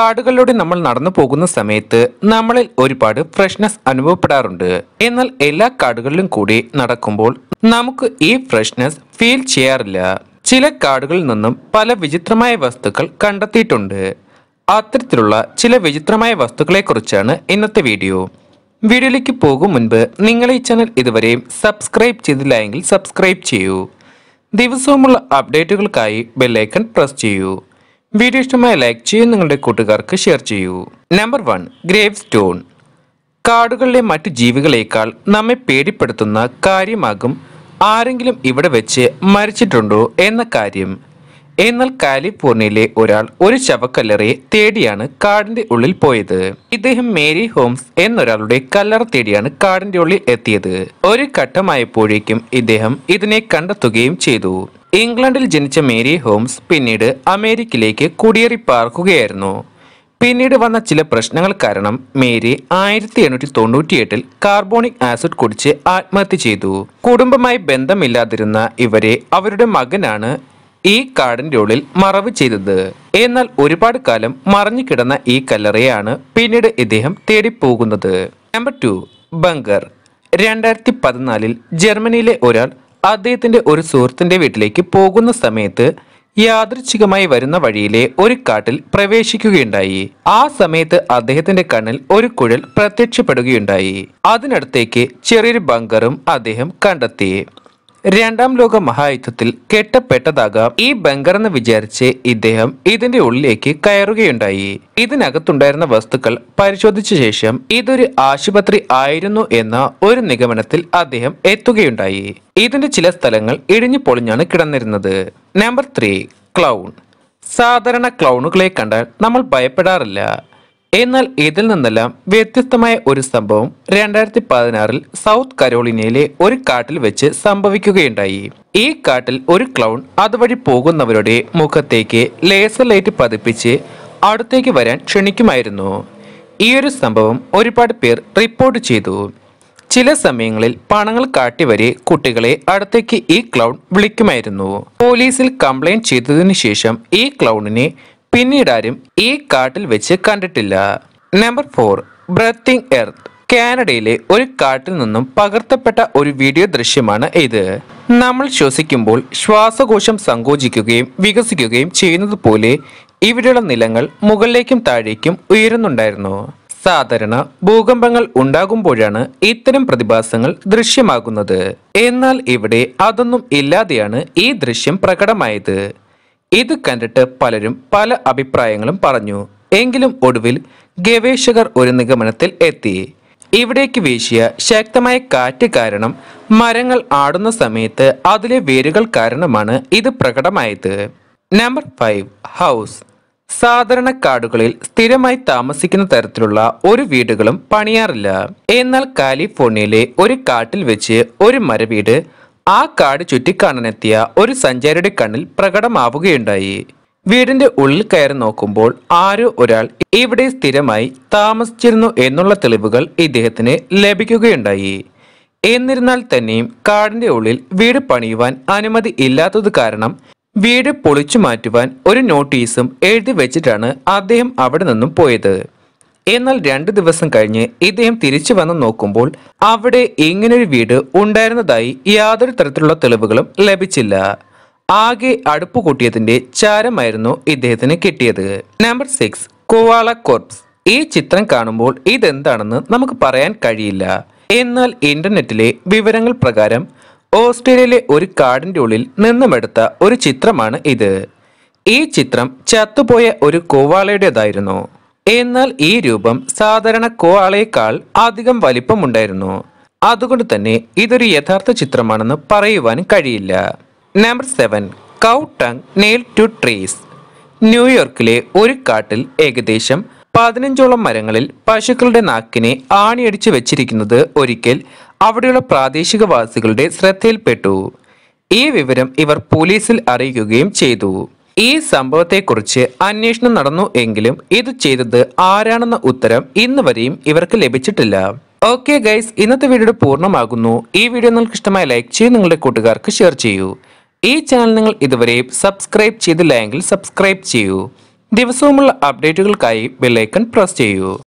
കാടുകളിലൂടെ നമ്മൾ നടന്നു പോകുന്ന സമയത്ത് നമ്മളിൽ ഒരുപാട് ഫ്രഷ്നെസ് അനുഭവപ്പെടാറുണ്ട് എന്നാൽ എല്ലാ കാടുകളിലും കൂടി നടക്കുമ്പോൾ നമുക്ക് ഈ ഫ്രഷ്നെസ് ഫീൽ ചെയ്യാറില്ല ചില കാടുകളിൽ നിന്നും പല വിചിത്രമായ വസ്തുക്കൾ കണ്ടെത്തിയിട്ടുണ്ട് അത്തരത്തിലുള്ള ചില വിചിത്രമായ വസ്തുക്കളെക്കുറിച്ചാണ് ഇന്നത്തെ വീഡിയോ വീഡിയോയിലേക്ക് പോകും മുൻപ് നിങ്ങൾ ഈ ചാനൽ ഇതുവരെയും സബ്സ്ക്രൈബ് ചെയ്തില്ല എങ്കിൽ സബ്സ്ക്രൈബ് ചെയ്യൂ ദിവസവുമുള്ള അപ്ഡേറ്റുകൾക്കായി ബെല്ലൈക്കൺ പ്രസ് ചെയ്യൂ വീഡിയോ ഇഷ്ടമായ ലൈക്ക് ചെയ്യും നിങ്ങളുടെ കൂട്ടുകാർക്ക് ഷെയർ ചെയ്യൂ നമ്പർ വൺ ഗ്രേവ് സ്റ്റോൺ കാടുകളിലെ മറ്റു ജീവികളേക്കാൾ നമ്മെ പേടിപ്പെടുത്തുന്ന കാര്യമാകും ആരെങ്കിലും ഇവിടെ വെച്ച് മരിച്ചിട്ടുണ്ടോ എന്ന കാര്യം എന്നാൽ കാലിഫോർണിയയിലെ ഒരാൾ ഒരു ശവക്കല്ലറയെ തേടിയാണ് കാടിന്റെ ഉള്ളിൽ പോയത് ഇദ്ദേഹം മേരി ഹോംസ് എന്നൊരാളുടെ കല്ലറ തേടിയാണ് കാടിന്റെ ഉള്ളിൽ എത്തിയത് ഒരു ഘട്ടമായപ്പോഴേക്കും ഇദ്ദേഹം ഇതിനെ കണ്ടെത്തുകയും ചെയ്തു ഇംഗ്ലണ്ടിൽ ജനിച്ച മേരി ഹോംസ് പിന്നീട് അമേരിക്കയിലേക്ക് കുടിയേറി പാർക്കുകയായിരുന്നു പിന്നീട് വന്ന ചില പ്രശ്നങ്ങൾ കാരണം മേരി ആയിരത്തി എണ്ണൂറ്റി തൊണ്ണൂറ്റിയെട്ടിൽ കാർബോണിക് ആസിഡ് കുടിച്ച് ആത്മഹത്യ ചെയ്തു കുടുംബമായി ബന്ധമില്ലാതിരുന്ന ഇവരെ അവരുടെ മകനാണ് ഈ കാടിൻ്റെ ഉള്ളിൽ മറവ് ചെയ്തത് എന്നാൽ ഒരുപാട് കാലം മറഞ്ഞു കിടന്ന ഈ കല്ലറയാണ് പിന്നീട് ഇദ്ദേഹം തേടിപ്പോകുന്നത് നമ്പർ ടു ബങ്കർ രണ്ടായിരത്തി പതിനാലിൽ ജർമ്മനിയിലെ ഒരാൾ അദ്ദേഹത്തിന്റെ ഒരു സുഹൃത്തിന്റെ വീട്ടിലേക്ക് പോകുന്ന സമയത്ത് യാദൃച്ഛികമായി വരുന്ന വഴിയിലെ ഒരു കാട്ടിൽ പ്രവേശിക്കുകയുണ്ടായി ആ സമയത്ത് അദ്ദേഹത്തിന്റെ കണ്ണിൽ ഒരു കുഴൽ പ്രത്യക്ഷപ്പെടുകയുണ്ടായി അതിനടുത്തേക്ക് ചെറിയൊരു ബങ്കറും അദ്ദേഹം കണ്ടെത്തി രണ്ടാം ലോക മഹായുദ്ധത്തിൽ കെട്ടപ്പെട്ടതാകാം ഈ ബങ്കർ എന്ന് വിചാരിച്ച് ഇദ്ദേഹം ഇതിന്റെ ഉള്ളിലേക്ക് കയറുകയുണ്ടായി ഇതിനകത്തുണ്ടായിരുന്ന വസ്തുക്കൾ പരിശോധിച്ച ശേഷം ഇതൊരു ആശുപത്രി ആയിരുന്നു എന്ന ഒരു നിഗമനത്തിൽ അദ്ദേഹം എത്തുകയുണ്ടായി ഇതിന്റെ ചില സ്ഥലങ്ങൾ ഇടിഞ്ഞു പൊളിഞ്ഞാണ് കിടന്നിരുന്നത് നമ്പർ ത്രീ ക്ലൗൺ സാധാരണ ക്ലൗണുകളെ കണ്ടാൽ നമ്മൾ ഭയപ്പെടാറില്ല എന്നാൽ ഇതിൽ നിന്നെല്ലാം വ്യത്യസ്തമായ ഒരു സംഭവം രണ്ടായിരത്തി പതിനാറിൽ സൗത്ത് കരോളിനയിലെ ഒരു കാട്ടിൽ വെച്ച് സംഭവിക്കുകയുണ്ടായി ഈ കാട്ടിൽ ഒരു ക്ലൗൺ അതുവഴി പോകുന്നവരുടെ മുഖത്തേക്ക് ലേസർ ലൈറ്റ് പതിപ്പിച്ച് അടുത്തേക്ക് വരാൻ ക്ഷണിക്കുമായിരുന്നു ഈ ഒരു സംഭവം ഒരുപാട് പേർ റിപ്പോർട്ട് ചെയ്തു ചില സമയങ്ങളിൽ പണങ്ങൾ കാട്ടിവരെ കുട്ടികളെ അടുത്തേക്ക് ഈ ക്ലൗൺ വിളിക്കുമായിരുന്നു പോലീസിൽ കംപ്ലൈൻറ്റ് ചെയ്തതിനു ശേഷം ഈ ക്ലൗണിനെ പിന്നീട് ആരും ഈ കാട്ടിൽ വെച്ച് കണ്ടിട്ടില്ല നമ്പർ ഫോർ ബ്രത്തിങ് എർത്ത് കാനഡയിലെ ഒരു കാട്ടിൽ നിന്നും പകർത്തപ്പെട്ട ഒരു വീഡിയോ ദൃശ്യമാണ് ഇത് നമ്മൾ ശ്വസിക്കുമ്പോൾ ശ്വാസകോശം സങ്കോചിക്കുകയും വികസിക്കുകയും ചെയ്യുന്നത് പോലെ ഇവിടെയുള്ള നിലങ്ങൾ മുകളിലേക്കും താഴേക്കും ഉയരുന്നുണ്ടായിരുന്നു സാധാരണ ഭൂകമ്പങ്ങൾ ഉണ്ടാകുമ്പോഴാണ് ഇത്തരം പ്രതിഭാസങ്ങൾ ദൃശ്യമാകുന്നത് എന്നാൽ ഇവിടെ അതൊന്നും ഇല്ലാതെയാണ് ഈ ദൃശ്യം പ്രകടമായത് ഇത് കണ്ടിട്ട് പലരും പല അഭിപ്രായങ്ങളും പറഞ്ഞു എങ്കിലും ഒടുവിൽ ഗവേഷകർ ഒരു നിഗമനത്തിൽ എത്തി ഇവിടേക്ക് വീശിയ ശക്തമായ കാറ്റ് കാരണം മരങ്ങൾ ആടുന്ന സമയത്ത് അതിലെ വേരുകൾ കാരണമാണ് ഇത് പ്രകടമായത് നമ്പർ ഫൈവ് ഹൗസ് സാധാരണ കാടുകളിൽ സ്ഥിരമായി താമസിക്കുന്ന തരത്തിലുള്ള ഒരു വീടുകളും പണിയാറില്ല എന്നാൽ കാലിഫോർണിയയിലെ ഒരു കാട്ടിൽ വെച്ച് ഒരു മരവീട് ആ കാട് ചുറ്റിക്കാണാനെത്തിയ ഒരു സഞ്ചാരിയുടെ കണ്ണിൽ പ്രകടമാവുകയുണ്ടായി വീടിന്റെ ഉള്ളിൽ കയറി നോക്കുമ്പോൾ ആരോ ഒരാൾ ഇവിടെ സ്ഥിരമായി താമസിച്ചിരുന്നു എന്നുള്ള തെളിവുകൾ ഇദ്ദേഹത്തിന് ലഭിക്കുകയുണ്ടായി എന്നിരുന്നാൽ തന്നെയും കാടിന്റെ ഉള്ളിൽ വീട് പണിയുവാൻ അനുമതി ഇല്ലാത്തത് കാരണം വീട് പൊളിച്ചു മാറ്റുവാൻ ഒരു നോട്ടീസും എഴുതി വെച്ചിട്ടാണ് അദ്ദേഹം അവിടെ നിന്നും പോയത് എന്നാൽ രണ്ടു ദിവസം കഴിഞ്ഞ് ഇദ്ദേഹം തിരിച്ചു വന്ന് നോക്കുമ്പോൾ അവിടെ ഇങ്ങനൊരു വീട് ഉണ്ടായിരുന്നതായി യാതൊരു തരത്തിലുള്ള തെളിവുകളും ലഭിച്ചില്ല ആകെ അടുപ്പ് കൂട്ടിയതിന്റെ ചാരമായിരുന്നു ഇദ്ദേഹത്തിന് കിട്ടിയത് നമ്പർ സിക്സ് കുവാള കോർപ്സ് ഈ ചിത്രം കാണുമ്പോൾ ഇതെന്താണെന്ന് നമുക്ക് പറയാൻ കഴിയില്ല എന്നാൽ ഇന്റർനെറ്റിലെ വിവരങ്ങൾ പ്രകാരം ഓസ്ട്രേലിയയിലെ ഒരു കാടിന്റെ ഉള്ളിൽ നിന്നുമെടുത്ത ഒരു ചിത്രമാണ് ഇത് ഈ ചിത്രം ചത്തുപോയ ഒരു കോവാളയുടേതായിരുന്നു എന്നാൽ ഈ രൂപം സാധാരണ കോളയേക്കാൾ അധികം വലിപ്പമുണ്ടായിരുന്നു അതുകൊണ്ട് തന്നെ ഇതൊരു യഥാർത്ഥ ചിത്രമാണെന്ന് പറയുവാനും കഴിയില്ല number seven cow tongue nail to trees ന്യൂയോർക്കിലെ ഒരു കാട്ടിൽ ഏകദേശം പതിനഞ്ചോളം മരങ്ങളിൽ പശുക്കളുടെ നാക്കിനെ ആണിയടിച്ചു വെച്ചിരിക്കുന്നത് ഒരിക്കൽ അവിടെയുള്ള പ്രാദേശികവാസികളുടെ ശ്രദ്ധയിൽപ്പെട്ടു ഈ വിവരം ഇവർ പോലീസിൽ അറിയിക്കുകയും ചെയ്തു ഈ സംഭവത്തെക്കുറിച്ച് അന്വേഷണം നടന്നു എങ്കിലും ഇത് ചെയ്തത് ആരാണെന്ന ഉത്തരം ഇന്ന് വരെയും ഇവർക്ക് ലഭിച്ചിട്ടില്ല ഓക്കെ ഗൈസ് ഇന്നത്തെ വീഡിയോ പൂർണ്ണമാകുന്നു ഈ വീഡിയോ നിങ്ങൾക്ക് ഇഷ്ടമായ ലൈക്ക് ചെയ്ത് നിങ്ങളുടെ കൂട്ടുകാർക്ക് ഷെയർ ചെയ്യൂ ഈ ചാനൽ നിങ്ങൾ ഇതുവരെയും സബ്സ്ക്രൈബ് ചെയ്തില്ല എങ്കിൽ സബ്സ്ക്രൈബ് ചെയ്യൂ ദിവസവുമുള്ള അപ്ഡേറ്റുകൾക്കായി ബെല്ലൈക്കൺ പ്രസ് ചെയ്യൂ